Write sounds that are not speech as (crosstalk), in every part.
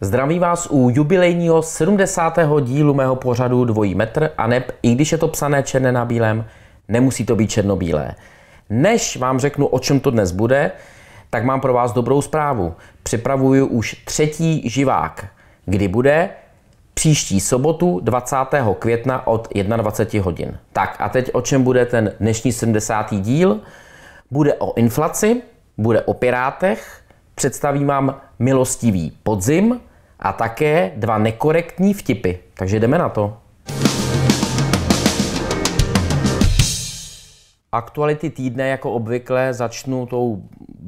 Zdravím vás u jubilejního 70. dílu mého pořadu Dvojí metr a neb, i když je to psané černé na bílém, nemusí to být černobílé. Než vám řeknu, o čem to dnes bude, tak mám pro vás dobrou zprávu. Připravuju už třetí živák. Kdy bude? Příští sobotu 20. května od 21 hodin. Tak a teď o čem bude ten dnešní 70. díl? Bude o inflaci, bude o pirátech, představím vám milostivý podzim a také dva nekorektní vtipy. Takže jdeme na to. Aktuality týdne jako obvykle začnu tou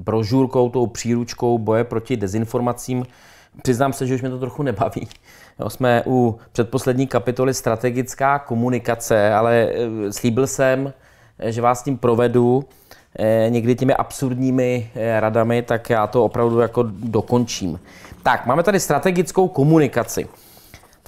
brožurkou, tou příručkou boje proti dezinformacím. Přiznám se, že už mě to trochu nebaví. Jo, jsme u předposlední kapitoly strategická komunikace, ale eh, slíbil jsem, eh, že vás tím provedu eh, někdy těmi absurdními radami, tak já to opravdu jako dokončím. Tak, máme tady strategickou komunikaci.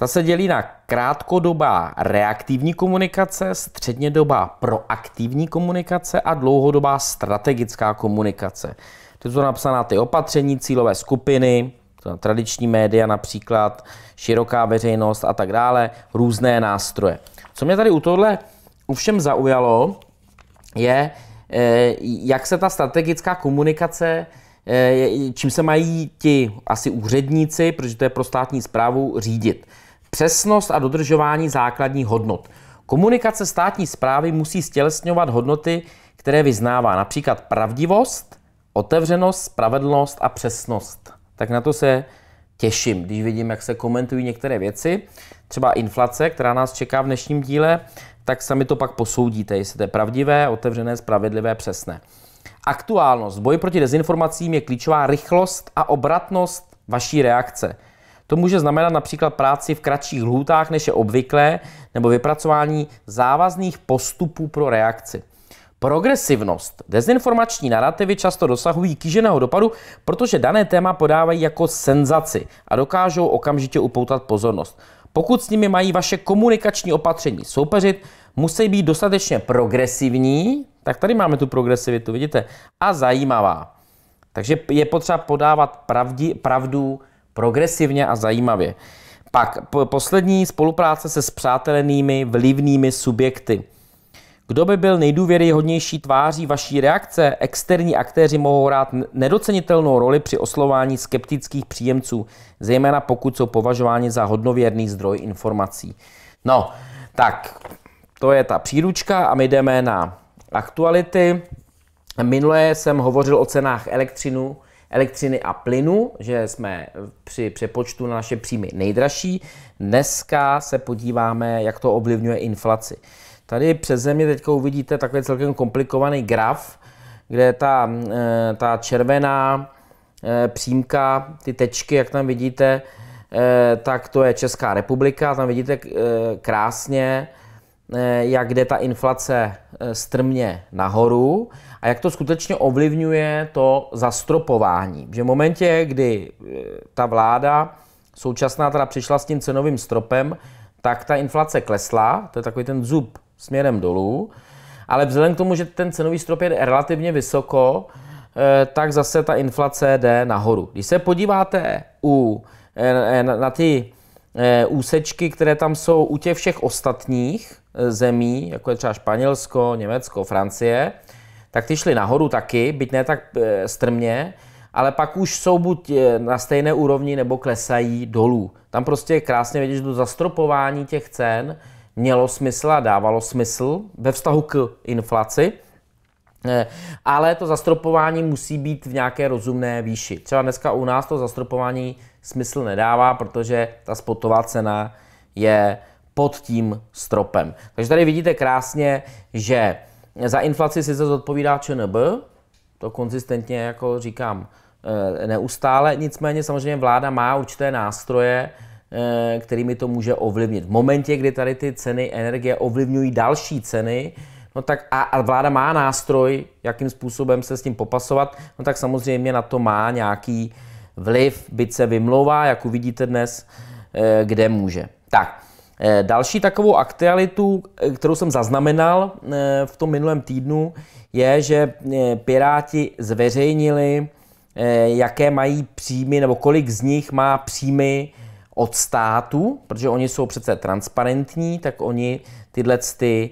Ta se dělí na krátkodobá reaktivní komunikace, střednědobá proaktivní komunikace a dlouhodobá strategická komunikace. To jsou napsaná ty opatření, cílové skupiny, tradiční média například, široká veřejnost a tak dále, různé nástroje. Co mě tady u tohle ovšem zaujalo, je, eh, jak se ta strategická komunikace eh, čím se mají ti asi úředníci, protože to je pro státní zprávu, řídit. Přesnost a dodržování základních hodnot. Komunikace státní zprávy musí stělesňovat hodnoty, které vyznává například pravdivost, otevřenost, spravedlnost a přesnost. Tak na to se těším, když vidím, jak se komentují některé věci, třeba inflace, která nás čeká v dnešním díle, tak sami to pak posoudíte, jestli to je pravdivé, otevřené, spravedlivé, přesné. Aktuálnost. Boj proti dezinformacím je klíčová rychlost a obratnost vaší reakce. To může znamenat například práci v kratších lhůtách, než je obvyklé, nebo vypracování závazných postupů pro reakci. Progresivnost. Dezinformační narrativy často dosahují kýženého dopadu, protože dané téma podávají jako senzaci a dokážou okamžitě upoutat pozornost. Pokud s nimi mají vaše komunikační opatření soupeřit, musí být dostatečně progresivní, tak tady máme tu progresivitu, vidíte, a zajímavá. Takže je potřeba podávat pravdi, pravdu progresivně a zajímavě. Pak poslední spolupráce se spřátelenými vlivnými subjekty. Kdo by byl nejdůvěryhodnější tváří vaší reakce? Externí aktéři mohou hrát nedocenitelnou roli při oslování skeptických příjemců, zejména pokud jsou považováni za hodnověrný zdroj informací. No, tak to je ta příručka a my jdeme na aktuality. Minule jsem hovořil o cenách elektřinu, elektřiny a plynu, že jsme při přepočtu na naše příjmy nejdražší. Dneska se podíváme, jak to ovlivňuje inflaci. Tady přes země teď uvidíte takový celkem komplikovaný graf, kde ta, eh, ta červená eh, přímka, ty tečky, jak tam vidíte, eh, tak to je Česká republika. Tam vidíte krásně, jak jde ta inflace strmě nahoru a jak to skutečně ovlivňuje to zastropování. Že v momentě, kdy eh, ta vláda současná teda přišla s tím cenovým stropem, tak ta inflace klesla, to je takový ten zub směrem dolů, ale vzhledem k tomu, že ten cenový strop je relativně vysoko, eh, tak zase ta inflace jde nahoru. Když se podíváte u, eh, na, na ty úsečky, které tam jsou u těch všech ostatních zemí, jako je třeba Španělsko, Německo, Francie, tak ty šly nahoru taky, byť ne tak eh, strmě, ale pak už jsou buď eh, na stejné úrovni nebo klesají dolů. Tam prostě je krásně vidět, že to zastropování těch cen mělo smysl a dávalo smysl ve vztahu k inflaci, eh, ale to zastropování musí být v nějaké rozumné výši. Třeba dneska u nás to zastropování smysl nedává, protože ta spotová cena je pod tím stropem. Takže tady vidíte krásně, že za inflaci sice zodpovídá ČNB, to konzistentně jako říkám eh, neustále, nicméně samozřejmě vláda má určité nástroje, eh, kterými to může ovlivnit. V momentě, kdy tady ty ceny energie ovlivňují další ceny, no tak a, a vláda má nástroj, jakým způsobem se s tím popasovat, no tak samozřejmě na to má nějaký vliv, byť se vymlouvá, jak uvidíte dnes, eh, kde může. Tak, Eh, další takovou aktualitu, eh, kterou jsem zaznamenal eh, v tom minulém týdnu, je, že Piráti zveřejnili, jaké mají příjmy nebo kolik z nich má příjmy od státu, protože oni jsou přece transparentní, tak oni tyhle ty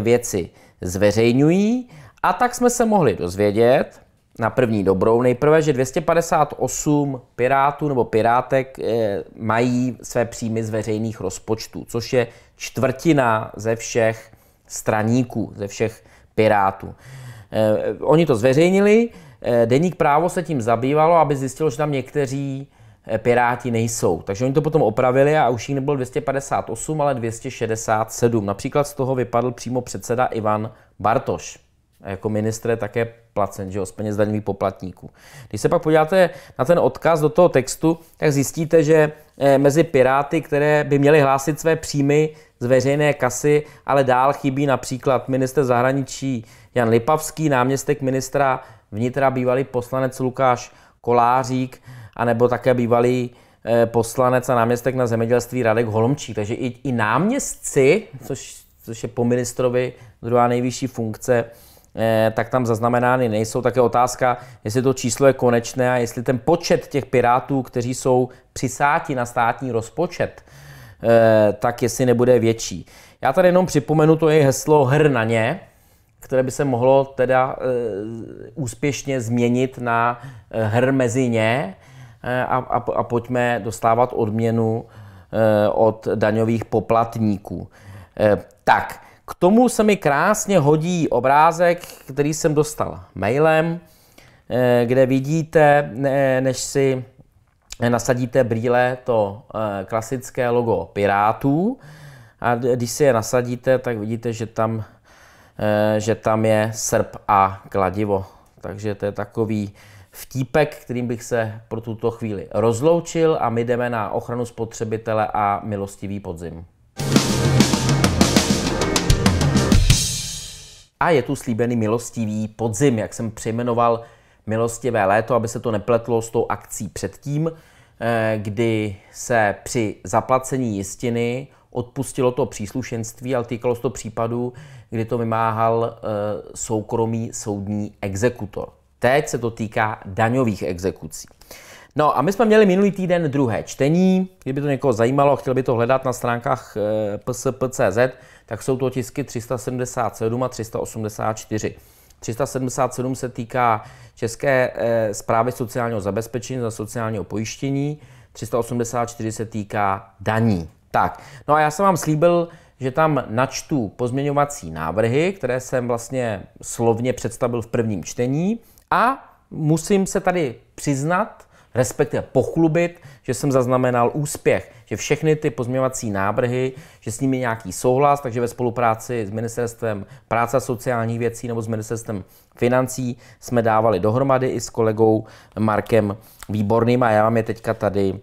věci zveřejňují. A tak jsme se mohli dozvědět, na první dobrou. Nejprve, že 258 pirátů nebo pirátek eh, mají své příjmy z veřejných rozpočtů, což je čtvrtina ze všech straníků, ze všech pirátů. Eh, oni to zveřejnili, eh, deník právo se tím zabývalo, aby zjistilo, že tam někteří Piráti nejsou. Takže oni to potom opravili a už jich nebylo 258, ale 267. Například z toho vypadl přímo předseda Ivan Bartoš jako ministr je také placen, že jo, z peněz daňových poplatníků. Když se pak podíváte na ten odkaz do toho textu, tak zjistíte, že eh, mezi piráty, které by měly hlásit své příjmy z veřejné kasy, ale dál chybí například minister zahraničí Jan Lipavský, náměstek ministra vnitra bývalý poslanec Lukáš Kolářík, anebo také bývalý eh, poslanec a náměstek na zemědělství Radek Holomčík. Takže i, i náměstci, což, což je po ministrovi druhá nejvyšší funkce, Eh, tak tam zaznamenány nejsou. Také otázka, jestli to číslo je konečné a jestli ten počet těch pirátů, kteří jsou přisáti na státní rozpočet, eh, tak jestli nebude větší. Já tady jenom připomenu to jejich heslo hr na ně, které by se mohlo teda eh, úspěšně změnit na hr mezi ně a, a, a pojďme dostávat odměnu od daňových poplatníků. Tak, k tomu se mi krásně hodí obrázek, který jsem dostal mailem, eh, kde vidíte, než si nasadíte brýle, to eh, klasické logo Pirátů. A když si je nasadíte, tak vidíte, že tam, eh, že tam je srp a kladivo. Takže to je takový vtípek, kterým bych se pro tuto chvíli rozloučil a my jdeme na ochranu spotřebitele a milostivý podzim. A je tu slíbený milostivý podzim, jak jsem přejmenoval milostivé léto, aby se to nepletlo s tou akcí předtím, eh, kdy se při zaplacení jistiny odpustilo to příslušenství, ale týkalo se to případu, kdy to vymáhal eh, soukromý soudní exekutor. Teď se to týká daňových exekucí. No a my jsme měli minulý týden druhé čtení. Kdyby to někoho zajímalo, chtěl by to hledat na stránkách eh, pspcz, tak jsou to tisky 377 a 384. 377 se týká České zprávy eh, sociálního zabezpečení za sociálního pojištění, 384 se týká daní. Tak, no a já jsem vám slíbil, že tam načtu pozměňovací návrhy, které jsem vlastně slovně představil v prvním čtení a musím se tady přiznat, respektive pochlubit, že jsem zaznamenal úspěch, že všechny ty pozměňovací návrhy, že s nimi nějaký souhlas, takže ve spolupráci s Ministerstvem práce a sociálních věcí nebo s Ministerstvem financí jsme dávali dohromady i s kolegou Markem Výborným a já vám je teďka tady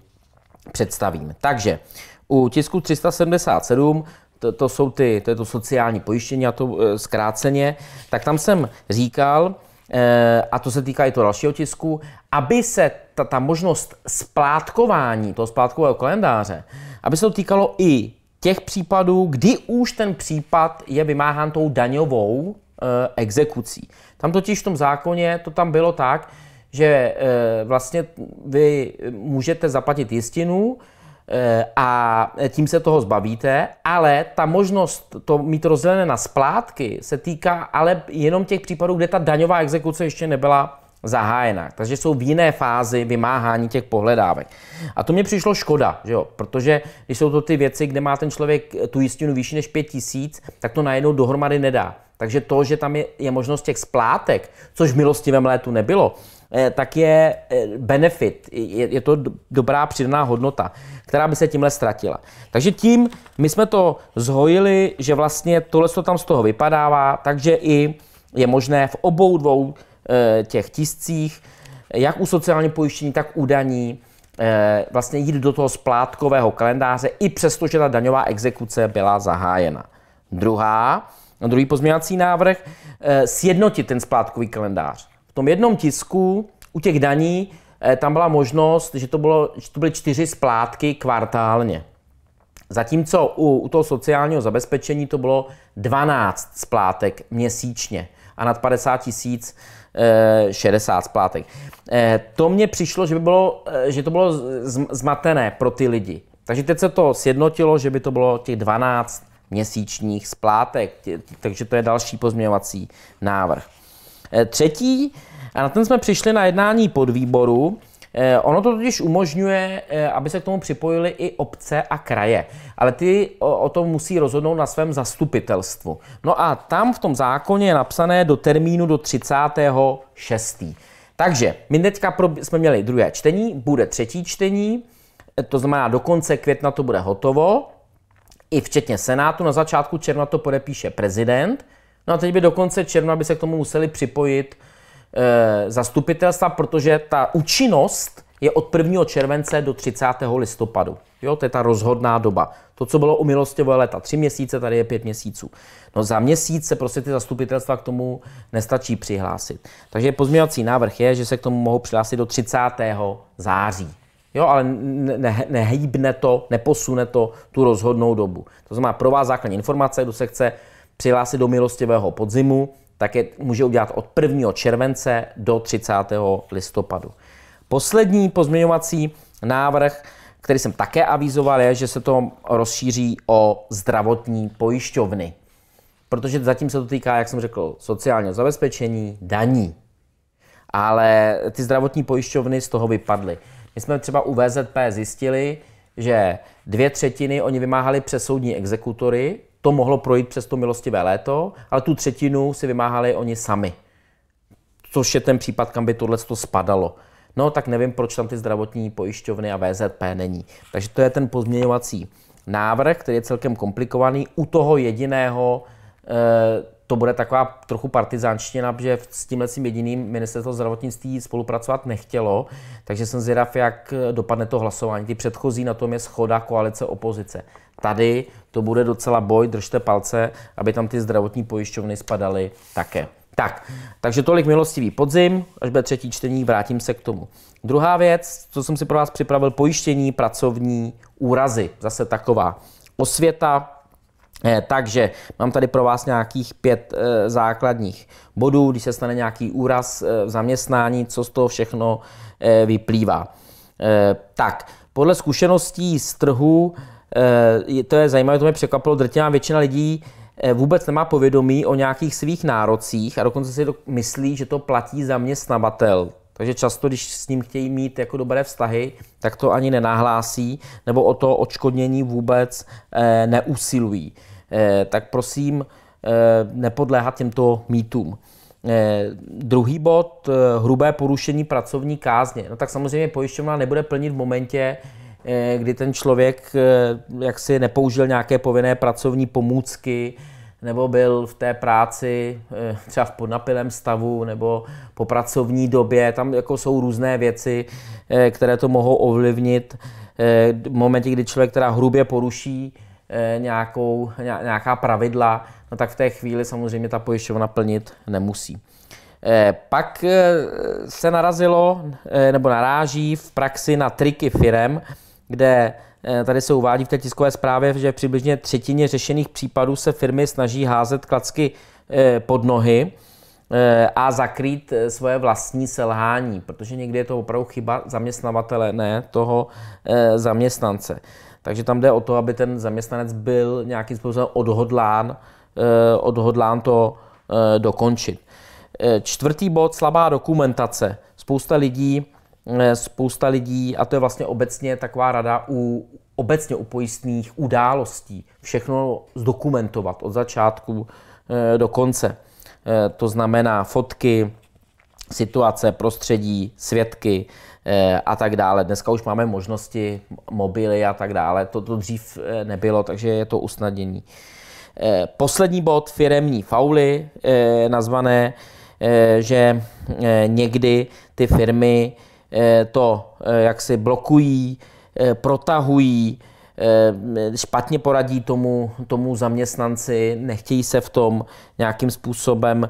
představím. Takže u tisku 377 to, to jsou ty, to je to sociální pojištění a to e, zkráceně, tak tam jsem říkal, e, a to se týká i toho dalšího tisku, aby se ta, ta možnost splátkování toho splátkového kalendáře, aby se to týkalo i těch případů, kdy už ten případ je vymáhán tou daňovou e, exekucí. Tam totiž v tom zákoně to tam bylo tak, že e, vlastně vy můžete zaplatit jistinu e, a tím se toho zbavíte, ale ta možnost to mít rozdělené na splátky se týká ale jenom těch případů, kde ta daňová exekuce ještě nebyla zahájena. Takže jsou v jiné fázi vymáhání těch pohledávek. A to mě přišlo škoda, že jo? protože když jsou to ty věci, kde má ten člověk tu jistinu vyšší než 5 tisíc, tak to najednou dohromady nedá. Takže to, že tam je, je možnost těch splátek, což v milostivém létu nebylo, eh, tak je eh, benefit, je, je to dobrá přidaná hodnota, která by se tímhle ztratila. Takže tím my jsme to zhojili, že vlastně tohle, co tam z toho vypadává, takže i je možné v obou dvou Eh, těch tiscích, jak u sociálního pojištění, tak u daní, eh, vlastně jít do toho splátkového kalendáře, i přesto, že ta daňová exekuce byla zahájena. Druhá, druhý pozměňovací návrh, eh, sjednotit ten splátkový kalendář. V tom jednom tisku u těch daní tam byla možnost, že to, bylo, že to byly čtyři splátky kvartálně. Zatímco u, u toho sociálního zabezpečení to bylo 12 splátek měsíčně a nad 50 tisíc 60 eh, splátek. Eh, to mně přišlo, že, by bylo, eh, že to bylo zmatené pro ty lidi. Takže teď se to sjednotilo, že by to bylo těch 12 měsíčních splátek, takže to je další pozměňovací návrh. Třetí, a na ten jsme přišli na jednání podvýboru, Eh, ono to totiž umožňuje, eh, aby se k tomu připojily i obce a kraje, ale ty o tom musí rozhodnout na svém zastupitelstvu. No a tam v tom zákoně je napsané do termínu do 36. Takže my teďka jsme měli druhé čtení, bude třetí čtení, eh, to znamená do konce května to bude hotovo, i včetně Senátu, na začátku června to podepíše prezident, no a teď by do konce června by se k tomu museli připojit Eh, zastupitelstva, protože ta účinnost je od 1. července do 30. listopadu. Jo, to je ta rozhodná doba. To, co bylo u milostivé leta, tři měsíce, tady je pět měsíců. No za měsíc se prostě ty zastupitelstva k tomu nestačí přihlásit. Takže pozměňovací návrh je, že se k tomu mohou přihlásit do 30. září. Jo, ale ne, nehýbne to, neposune to tu rozhodnou dobu. To znamená pro vás základní informace, kdo se chce přihlásit do milostivého podzimu, tak je může udělat od 1. července do 30. listopadu. Poslední pozměňovací návrh, který jsem také avizoval, je, že se to rozšíří o zdravotní pojišťovny. Protože zatím se to týká, jak jsem řekl, sociálního zabezpečení, daní. Ale ty zdravotní pojišťovny z toho vypadly. My jsme třeba u VZP zjistili, že dvě třetiny oni vymáhali přes soudní exekutory, to mohlo projít přes to milostivé léto, ale tu třetinu si vymáhali oni sami. Což je ten případ, kam by tohle spadalo. No tak nevím, proč tam ty zdravotní pojišťovny a VZP není. Takže to je ten pozměňovací návrh, který je celkem komplikovaný u toho jediného e, to bude taková trochu partizánština, že s tímhle tím jediným ministerstvo zdravotnictví spolupracovat nechtělo, takže jsem zvědav, jak eh, dopadne to hlasování. Ty předchozí na tom je schoda koalice opozice. Tady to bude docela boj, držte palce, aby tam ty zdravotní pojišťovny spadaly také. Tak, takže tolik milostivý podzim, až bude třetí čtení, vrátím se k tomu. Druhá věc, co jsem si pro vás připravil, pojištění pracovní úrazy, zase taková osvěta, Eh, takže mám tady pro vás nějakých pět eh, základních bodů, když se stane nějaký úraz eh, v zaměstnání, co z toho všechno vyplývá. Tak, podle zkušeností z trhu, to je zajímavé, to mě překvapilo, drtivá většina lidí vůbec nemá povědomí o nějakých svých nárocích a dokonce si myslí, že to platí zaměstnavatel. Takže často, když s ním chtějí mít jako dobré vztahy, tak to ani nenahlásí, nebo o to odškodnění vůbec e, neusilují. E, tak prosím, e, nepodléhat těmto mýtům. Eh, druhý bod, eh, hrubé porušení pracovní kázně. No tak samozřejmě pojišťovna nebude plnit v momentě, eh, kdy ten člověk eh, jaksi nepoužil nějaké povinné pracovní pomůcky, eh, nebo byl v té práci eh, třeba v podnapilém stavu nebo po pracovní době. Tam jako jsou různé věci, eh, které to mohou ovlivnit. Eh, v momentě, kdy člověk teda hrubě poruší nějakou, nějaká pravidla, no tak v té chvíli samozřejmě ta pojišťovna plnit nemusí. Pak se narazilo nebo naráží v praxi na triky firem, kde Eh, tady se uvádí v té tiskové zprávě, že přibližně třetině řešených případů se firmy snaží házet klacky eh, pod nohy eh, a zakrýt svoje vlastní selhání, protože někdy je to opravdu chyba zaměstnavatele, ne toho zaměstnance. Takže tam jde o to, aby ten zaměstnanec byl nějakým způsobem odhodlán, odhodlán to dokončit. Čtvrtý bod, slabá dokumentace. Spousta lidí Eh, spousta lidí, a to je vlastně obecně taková rada u obecně u pojistných událostí, všechno zdokumentovat od začátku eh, do konce. Eh, to znamená fotky, situace, prostředí, svědky a tak dále. Dneska už máme možnosti mobily a tak dále. To, to dřív nebylo, takže je to usnadnění. Poslední bod firemní fauly, nazvané, že někdy ty firmy Eh, to eh, jak si blokují, eh, protahují, špatně poradí tomu, tomu zaměstnanci, nechtějí se v tom nějakým způsobem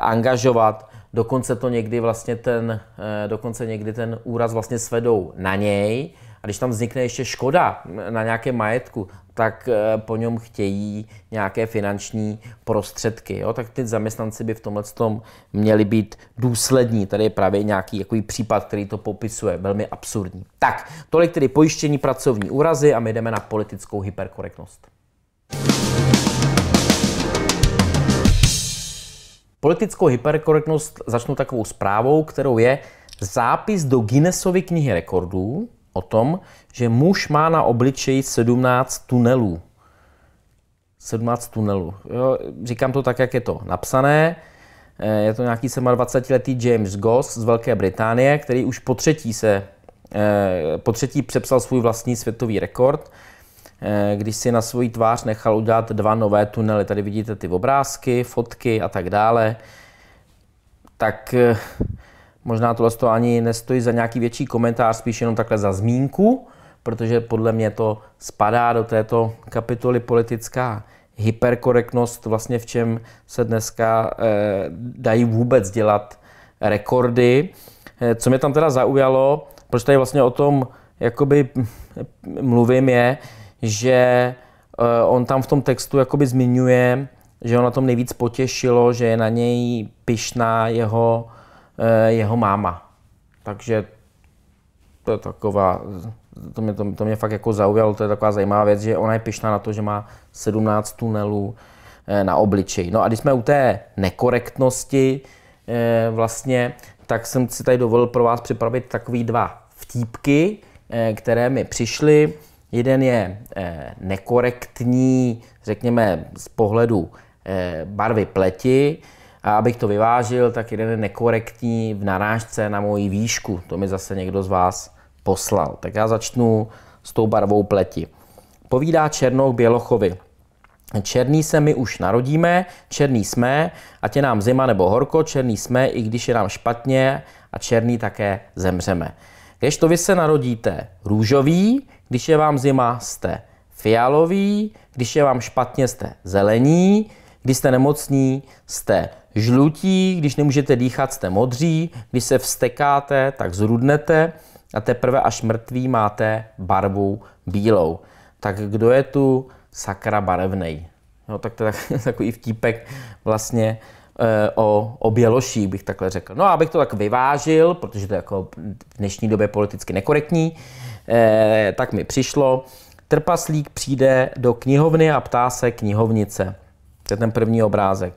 angažovat. Dokonce to někdy vlastně ten, dokonce někdy ten úraz vlastně svedou na něj, a když tam vznikne ještě škoda na nějakém majetku, tak eh, po něm chtějí nějaké finanční prostředky. Jo? Tak ty zaměstnanci by v tomhle tom měli být důslední. Tady je právě nějaký takový případ, který to popisuje, velmi absurdní. Tak, tolik tedy pojištění pracovní úrazy a my jdeme na politickou hyperkorektnost. Politickou hyperkorektnost začnu takovou zprávou, kterou je zápis do Guinnessovy knihy rekordů o tom, že muž má na obličeji 17 tunelů. 17 tunelů. Jo, říkám to tak, jak je to napsané. Eh, je to nějaký 27-letý James Goss z Velké Británie, který už po třetí, se, eh, po třetí přepsal svůj vlastní světový rekord, eh, když si na svůj tvář nechal udělat dva nové tunely. Tady vidíte ty obrázky, fotky a tak dále. Tak Možná tohle to ani nestojí za nějaký větší komentář, spíš jenom takhle za zmínku, protože podle mě to spadá do této kapitoly politická hyperkorektnost, vlastně v čem se dneska eh, dají vůbec dělat rekordy. Eh, co mě tam teda zaujalo, proč tady vlastně o tom jakoby hm, mluvím je, že eh, on tam v tom textu jakoby zmiňuje, že ho na tom nejvíc potěšilo, že je na něj pyšná jeho Eh, jeho máma. Takže to je taková, to mě, to, to mě fakt jako zaujalo, to je taková zajímavá věc, že ona je pišná na to, že má 17 tunelů eh, na obličeji. No a když jsme u té nekorektnosti eh, vlastně, tak jsem si tady dovolil pro vás připravit takový dva vtípky, které mi přišly. Jeden je nekorektní, řekněme, z pohledu barvy pleti, a abych to vyvážil, tak jeden je nekorektní v narážce na moji výšku. To mi zase někdo z vás poslal. Tak já začnu s tou barvou pleti. Povídá Černou Bělochovi. Černý se my už narodíme, černý jsme, ať je nám zima nebo horko, černý jsme, i když je nám špatně a černý také zemřeme. Když to vy se narodíte růžový, když je vám zima, jste fialový, když je vám špatně, jste zelení, když jste nemocní, jste žlutí, když nemůžete dýchat, jste modří, když se vstekáte, tak zrudnete a teprve až mrtvý máte barvu bílou. Tak kdo je tu sakra barevnej? No, tak to je (laughs) takový vtípek vlastně eh, o, o Běloší, bych takhle řekl. No a abych to tak vyvážil, protože to je jako v dnešní době politicky nekorektní, eh, tak mi přišlo. Trpaslík přijde do knihovny a ptá se knihovnice. To je ten první obrázek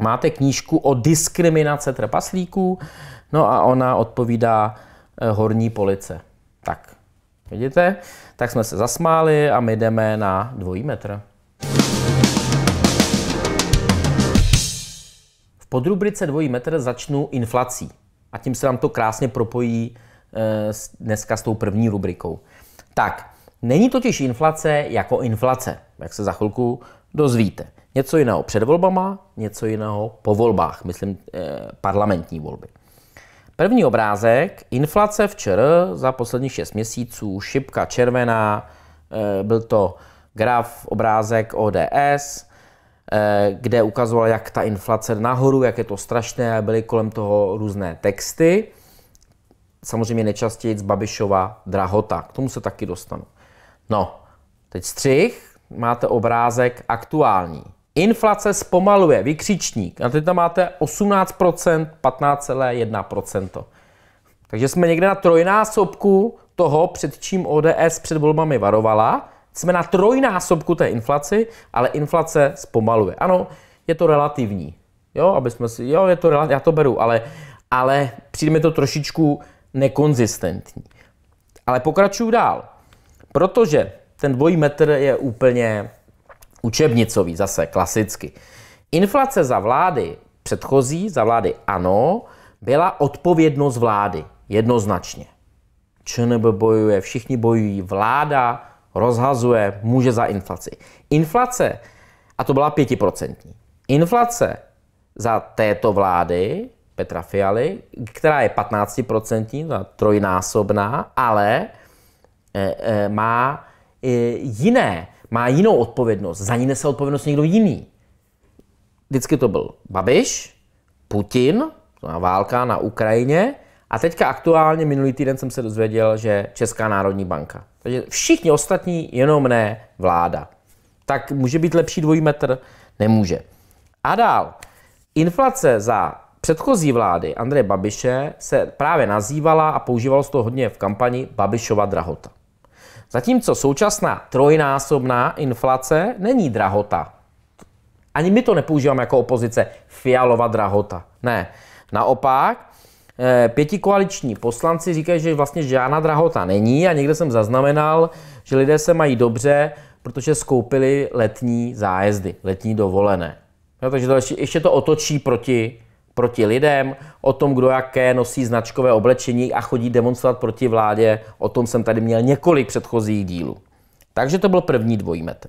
máte knížku o diskriminace trpaslíků? No a ona odpovídá eh, horní police. Tak, vidíte? Tak jsme se zasmáli a my jdeme na dvojí metr. V podrubrice dvojí metr začnu inflací. A tím se nám to krásně propojí eh, dneska s tou první rubrikou. Tak, není totiž inflace jako inflace, jak se za chvilku dozvíte. Něco jiného před volbama, něco jiného po volbách, myslím eh, parlamentní volby. První obrázek, inflace včer za posledních 6 měsíců, šipka červená, eh, byl to graf, obrázek ODS, eh, kde ukazoval, jak ta inflace nahoru, jak je to strašné, byly kolem toho různé texty. Samozřejmě nejčastěji z Babišova drahota, k tomu se taky dostanu. No, teď střih, máte obrázek aktuální. Inflace zpomaluje, vykřičník. A teď tam máte 18%, 15,1%. Takže jsme někde na trojnásobku toho, před čím ODS před volbami varovala. Jsme na trojnásobku té inflaci, ale inflace zpomaluje. Ano, je to relativní. Jo, aby jsme si, jo, je to relativní, já to beru, ale, ale přijde mi to trošičku nekonzistentní. Ale pokračuju dál, protože ten dvojí metr je úplně Učebnicový zase, klasicky. Inflace za vlády předchozí, za vlády ano, byla odpovědnost vlády, jednoznačně. ČNB bojuje, všichni bojují, vláda rozhazuje, může za inflaci. Inflace, a to byla pětiprocentní, inflace za této vlády Petra Fialy, která je 15%, trojnásobná, ale e, e, má e, jiné má jinou odpovědnost. Za ní nese odpovědnost někdo jiný. Vždycky to byl Babiš, Putin, to válka na Ukrajině, a teďka aktuálně minulý týden jsem se dozvěděl, že Česká národní banka. Takže všichni ostatní, jenom ne vláda. Tak může být lepší dvojí metr? Nemůže. A dál. Inflace za předchozí vlády Andreje Babiše se právě nazývala a používalo se to hodně v kampani Babišova drahota. Zatímco současná trojnásobná inflace není drahota. Ani my to nepoužíváme jako opozice, fialová drahota. Ne, naopak, eh, pětikoaliční poslanci říkají, že vlastně žádná drahota není a někde jsem zaznamenal, že lidé se mají dobře, protože skoupili letní zájezdy, letní dovolené. No, takže to ještě to otočí proti proti lidem, o tom, kdo jaké nosí značkové oblečení a chodí demonstrovat proti vládě. O tom jsem tady měl několik předchozích dílů. Takže to byl první dvojí metr.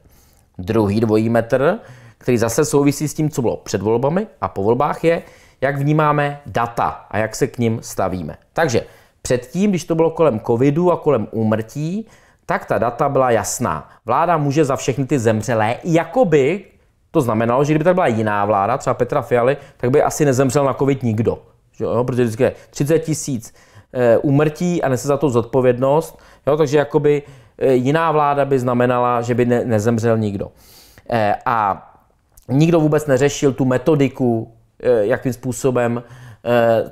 Druhý dvojí metr, který zase souvisí s tím, co bylo před volbami a po volbách, je, jak vnímáme data a jak se k ním stavíme. Takže předtím, když to bylo kolem covidu a kolem úmrtí, tak ta data byla jasná. Vláda může za všechny ty zemřelé, jakoby to znamenalo, že kdyby tady byla jiná vláda, třeba Petra Fialy, tak by asi nezemřel na covid nikdo. Že jo? Protože vždycky je 30 tisíc eh, úmrtí a nese za to zodpovědnost. Jo? Takže jakoby eh, jiná vláda by znamenala, že by ne, nezemřel nikdo. Eh, a nikdo vůbec neřešil tu metodiku, jakým způsobem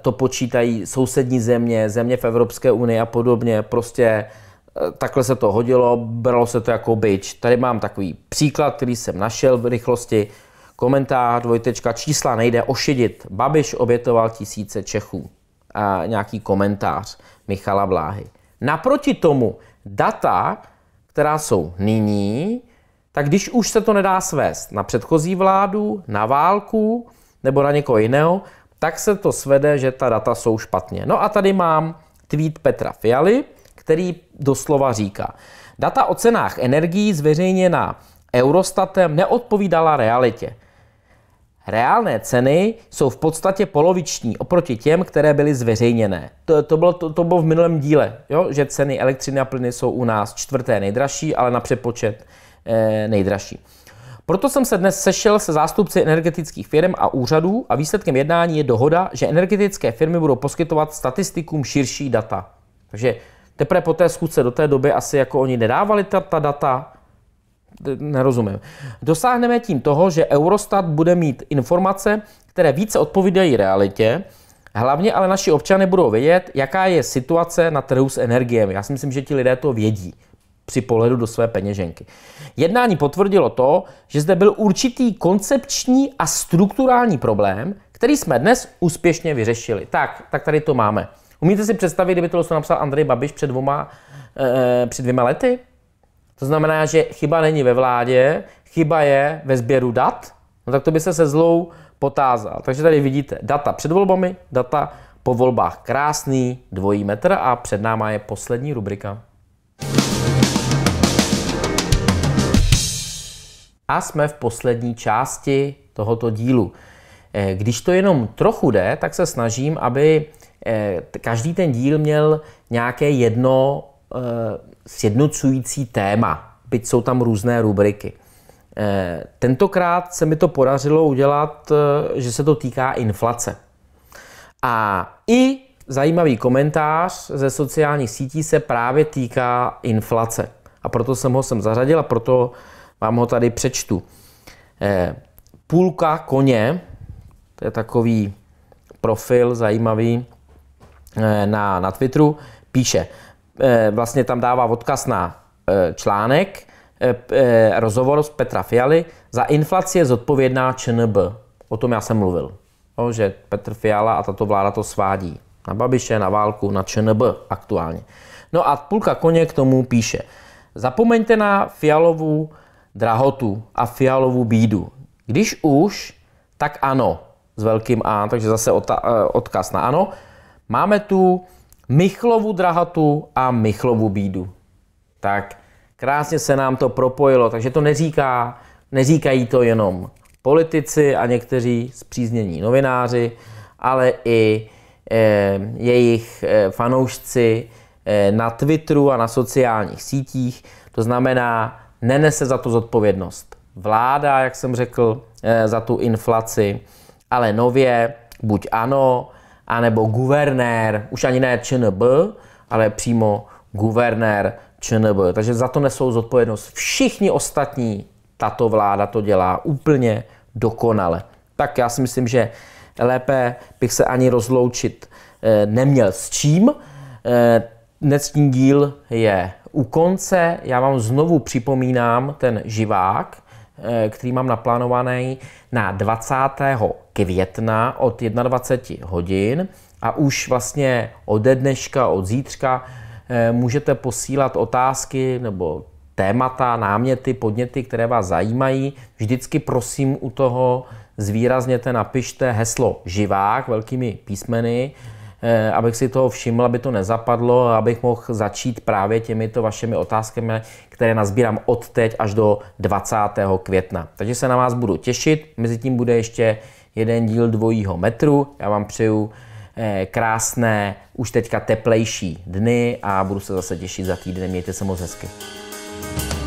to počítají sousední země, země v Evropské unii a podobně. Prostě Eh, takhle se to hodilo, bralo se to jako byč. Tady mám takový příklad, který jsem našel v rychlosti. Komentář dvojtečka čísla nejde ošidit. Babiš obětoval tisíce Čechů. A nějaký komentář Michala Vláhy. Naproti tomu data, která jsou nyní, tak když už se to nedá svést na předchozí vládu, na válku nebo na někoho jiného, tak se to svede, že ta data jsou špatně. No a tady mám tweet Petra Fialy, který doslova říká, data o cenách energií zveřejněná Eurostatem neodpovídala realitě. Reálné ceny jsou v podstatě poloviční oproti těm, které byly zveřejněné. To, to, bylo, to, to bylo v minulém díle, jo? že ceny elektřiny a plyny jsou u nás čtvrté nejdražší, ale na přepočet e, nejdražší. Proto jsem se dnes sešel se zástupci energetických firm a úřadů a výsledkem jednání je dohoda, že energetické firmy budou poskytovat statistikům širší data. Takže teprve po té schůzce do té doby asi jako oni nedávali ta, ta data, nerozumím. Dosáhneme tím toho, že Eurostat bude mít informace, které více odpovídají realitě, hlavně ale naši občany budou vědět, jaká je situace na trhu s energiemi. Já si myslím, že ti lidé to vědí při pohledu do své peněženky. Jednání potvrdilo to, že zde byl určitý koncepční a strukturální problém, který jsme dnes úspěšně vyřešili. Tak, tak tady to máme. Umíte si představit, kdyby to napsal Andrej Babiš před dvěma, e, eh, před dvěma lety? To znamená, že chyba není ve vládě, chyba je ve sběru dat, no tak to by se se zlou potázal. Takže tady vidíte data před volbami, data po volbách. Krásný dvojí metr a před náma je poslední rubrika. A jsme v poslední části tohoto dílu. Eh, když to jenom trochu jde, tak se snažím, aby Eh, každý ten díl měl nějaké jedno eh, sjednocující téma, byť jsou tam různé rubriky. Eh, tentokrát se mi to podařilo udělat, že se to týká inflace. A i zajímavý komentář ze sociálních sítí se právě týká inflace. A proto jsem ho sem zařadil a proto vám ho tady přečtu. Půlka koně, to je takový profil zajímavý, Eh, na, na Twitteru, píše, eh, vlastně tam dává odkaz na eh, článek, rozhovor s Petra Fialy, za inflaci je zodpovědná ČNB. O tom já jsem mluvil. o že Petr Fiala a tato vláda to svádí na Babiše, na válku, na ČNB aktuálně. No a půlka koně k tomu píše. Zapomeňte na fialovou drahotu a fialovou bídu. Když už, tak ano, s velkým A, takže zase odkaz na ano. Máme tu Michlovu drahatu a Michlovu bídu. Tak krásně se nám to propojilo, takže to neříká, neříkají to jenom politici a někteří zpříznění novináři, ale i e, jejich eh, fanoušci e, na Twitteru a na sociálních sítích. To znamená, nenese za to zodpovědnost vláda, jak jsem řekl, e, za tu inflaci, ale nově buď ano, anebo guvernér, už ani ne ČNB, ale přímo guvernér ČNB. Takže za to nesou zodpovědnost všichni ostatní. Tato vláda to dělá úplně dokonale. Tak já si myslím, že lépe bych se ani rozloučit eh, neměl s čím. Eh, Dnesní díl je u konce. Já vám znovu připomínám ten živák, Eh, který mám naplánovaný na 20. května od 21 hodin a už vlastně ode dneška, od zítřka eh, můžete posílat otázky nebo témata, náměty, podněty, které vás zajímají. Vždycky prosím u toho zvýrazněte, napište heslo živák velkými písmeny, Eh, abych si toho všiml, aby to nezapadlo, abych mohl začít právě těmito vašimi otázkami, které nazbírám od teď až do 20. května. Takže se na vás budu těšit, mezi tím bude ještě jeden díl dvojího metru. Já vám přeju eh, krásné, už teďka teplejší dny a budu se zase těšit za týden. Mějte se moc hezky.